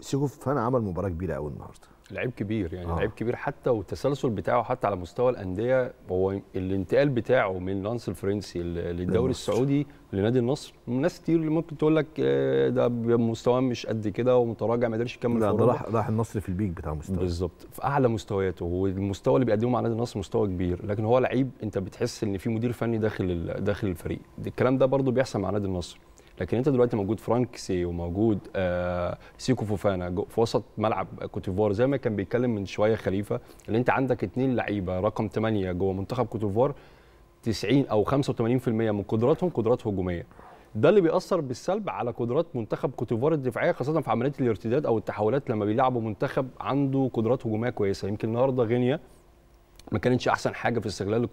سيكو فانا عمل مباراه كبيره قوي النهارده لعيب كبير يعني آه. لعيب كبير حتى والتسلسل بتاعه حتى على مستوى الانديه هو الانتقال بتاعه من لانس الفرنسي للدوري السعودي لنادي النصر ناس كتير ممكن تقول لك آه، ده مستواه مش قد كده ومتراجع ما قدرش يكمل لا ده راح راح النصر في البيك بتاع مستواه بالظبط في اعلى مستوياته والمستوى اللي بيقدمه مع نادي النصر مستوى كبير لكن هو لعيب انت بتحس ان في مدير فني داخل داخل الفريق الكلام ده برده بيحصل مع نادي النصر لكن انت دلوقتي موجود فرانكسي وموجود آه سيكو فوفانا في وسط ملعب كوتيفوار زي ما كان بيتكلم من شويه خليفه ان انت عندك اثنين لعيبه رقم 8 جوه منتخب كوتيفوار 90 او 85% من قدراتهم قدرات هجوميه ده اللي بيأثر بالسلب على قدرات منتخب كوتيفوار الدفاعيه خاصه في عمليه الارتداد او التحولات لما بيلعبوا منتخب عنده قدرات هجوميه كويسه يمكن النهارده غينيا ما كانتش احسن حاجه في استغلال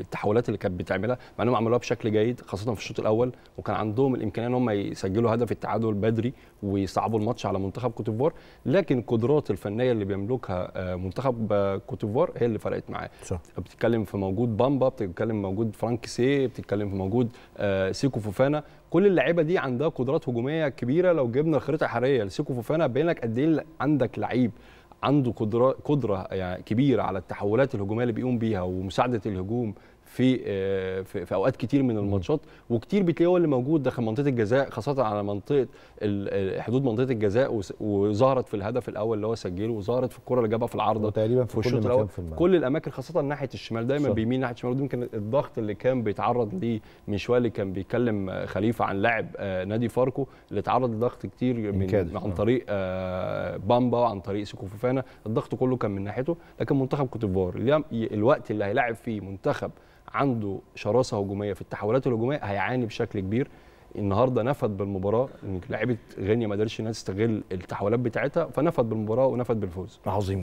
التحولات اللي كانت بتعملها مع انهم عملوها بشكل جيد خاصه في الشوط الاول وكان عندهم الامكانيه ان هم يسجلوا هدف التعادل بدري ويصعبوا الماتش على منتخب كوتيفوار لكن القدرات الفنيه اللي بيملكها آه، منتخب آه، كوتيفوار هي اللي فرقت معاه بتتكلم في موجود بامبا بتتكلم موجود فرانك سي بتتكلم في موجود آه، سيكو فوفانا كل اللعيبه دي عندها قدرات هجوميه كبيره لو جبنا الخريطه الحراريه لسيكو فوفانا بينك قد ايه عندك لعيب عنده قدره قدره يعني كبيره على التحولات الهجوميه اللي بيقوم بيها ومساعده الهجوم في آه، في, اوقات كتير من الماتشات وكتير بتلاقيه هو اللي موجود داخل منطقه الجزاء خاصه على منطقه آه، حدود منطقه الجزاء وظهرت في الهدف الاول اللي هو سجله وظهرت في الكره اللي جابها في العارضه تقريبا في, في الشوط الاول في كل الاماكن خاصه ناحيه الشمال دايما صح. بيمين ناحيه الشمال يمكن الضغط اللي كان بيتعرض ليه من شويه اللي كان بيتكلم آه، خليفه عن لاعب نادي فاركو اللي اتعرض لضغط كتير من, من عن طريق بامبا وعن طريق سكوفوفان انا الضغط كله كان من ناحيته لكن منتخب كوتيفوار الوقت اللي هيلاعب فيه منتخب عنده شراسه هجوميه في التحولات الهجوميه هيعاني بشكل كبير النهارده نفد بالمباراه ان لعيبه غينيا ما قدرتش انها تستغل التحولات بتاعتها فنفد بالمباراه ونفد بالفوز عظيم